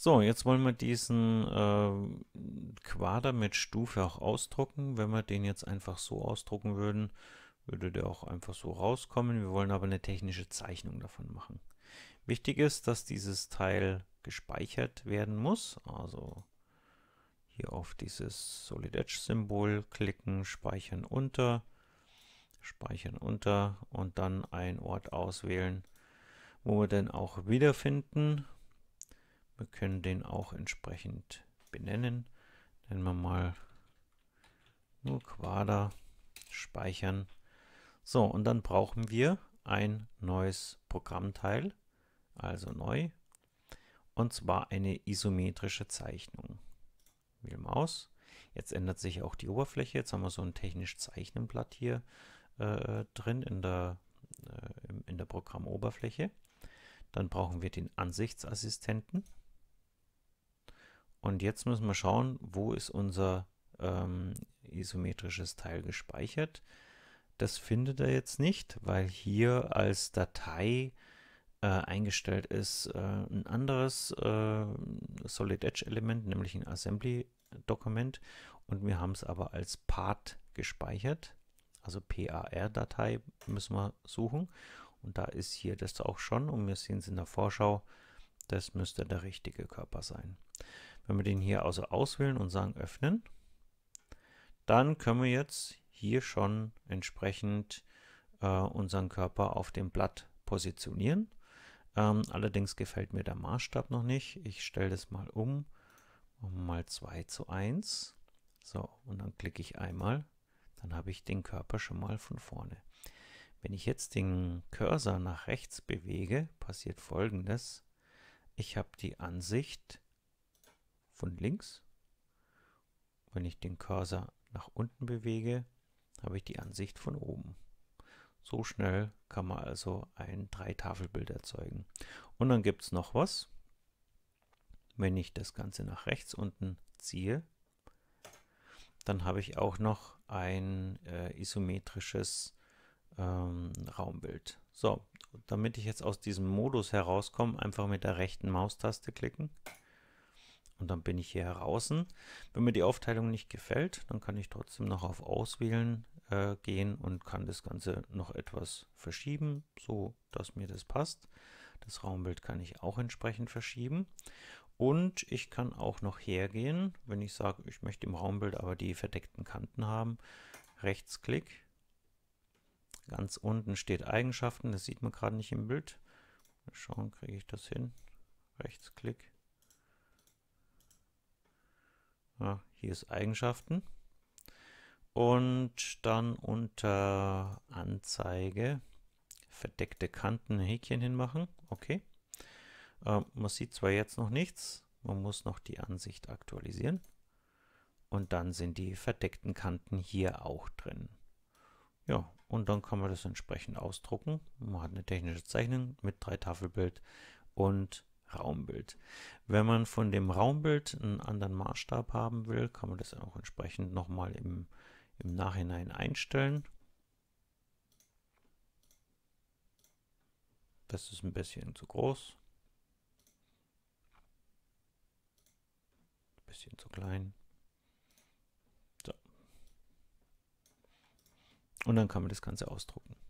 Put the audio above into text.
So, jetzt wollen wir diesen äh, Quader mit Stufe auch ausdrucken. Wenn wir den jetzt einfach so ausdrucken würden, würde der auch einfach so rauskommen. Wir wollen aber eine technische Zeichnung davon machen. Wichtig ist, dass dieses Teil gespeichert werden muss. Also hier auf dieses Solid Edge Symbol klicken, speichern unter, speichern unter und dann einen Ort auswählen, wo wir dann auch wiederfinden wir können den auch entsprechend benennen. Nennen wir mal nur Quader speichern. So, und dann brauchen wir ein neues Programmteil, also neu, und zwar eine isometrische Zeichnung. Wählen wir aus. Jetzt ändert sich auch die Oberfläche. Jetzt haben wir so ein technisch Zeichnenblatt hier äh, drin in der, äh, in der Programmoberfläche. Dann brauchen wir den Ansichtsassistenten. Und jetzt müssen wir schauen, wo ist unser ähm, isometrisches Teil gespeichert. Das findet er jetzt nicht, weil hier als Datei äh, eingestellt ist äh, ein anderes äh, Solid Edge Element, nämlich ein Assembly Dokument. Und wir haben es aber als Part gespeichert. Also PAR-Datei müssen wir suchen. Und da ist hier das auch schon. Und wir sehen es in der Vorschau. Das müsste der richtige Körper sein. Wenn wir den hier also auswählen und sagen öffnen, dann können wir jetzt hier schon entsprechend äh, unseren Körper auf dem Blatt positionieren. Ähm, allerdings gefällt mir der Maßstab noch nicht. Ich stelle das mal um, mal 2 zu 1. So, und dann klicke ich einmal, dann habe ich den Körper schon mal von vorne. Wenn ich jetzt den Cursor nach rechts bewege, passiert folgendes. Ich habe die Ansicht von links. Wenn ich den Cursor nach unten bewege, habe ich die Ansicht von oben. So schnell kann man also ein Dreitafelbild erzeugen. Und dann gibt es noch was. Wenn ich das Ganze nach rechts unten ziehe, dann habe ich auch noch ein äh, isometrisches ähm, Raumbild. So, damit ich jetzt aus diesem Modus herauskomme, einfach mit der rechten Maustaste klicken und dann bin ich hier heraus. Wenn mir die Aufteilung nicht gefällt, dann kann ich trotzdem noch auf Auswählen äh, gehen und kann das Ganze noch etwas verschieben, so dass mir das passt. Das Raumbild kann ich auch entsprechend verschieben. Und ich kann auch noch hergehen, wenn ich sage, ich möchte im Raumbild aber die verdeckten Kanten haben. Rechtsklick. Ganz unten steht Eigenschaften, das sieht man gerade nicht im Bild. Mal schauen, kriege ich das hin. Rechtsklick. Ja, hier ist Eigenschaften. Und dann unter Anzeige verdeckte Kanten ein Häkchen hinmachen. Okay. Ähm, man sieht zwar jetzt noch nichts, man muss noch die Ansicht aktualisieren. Und dann sind die verdeckten Kanten hier auch drin. Ja, und dann kann man das entsprechend ausdrucken. Man hat eine technische Zeichnung mit drei Tafelbild und Raumbild. Wenn man von dem Raumbild einen anderen Maßstab haben will, kann man das auch entsprechend nochmal im, im Nachhinein einstellen. Das ist ein bisschen zu groß. Ein bisschen zu klein. So. Und dann kann man das Ganze ausdrucken.